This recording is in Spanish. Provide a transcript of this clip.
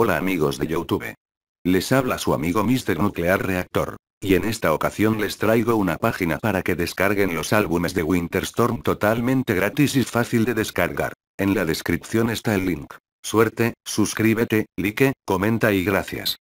Hola amigos de YouTube. Les habla su amigo Mr. Nuclear Reactor. Y en esta ocasión les traigo una página para que descarguen los álbumes de Winterstorm totalmente gratis y fácil de descargar. En la descripción está el link. Suerte, suscríbete, like, comenta y gracias.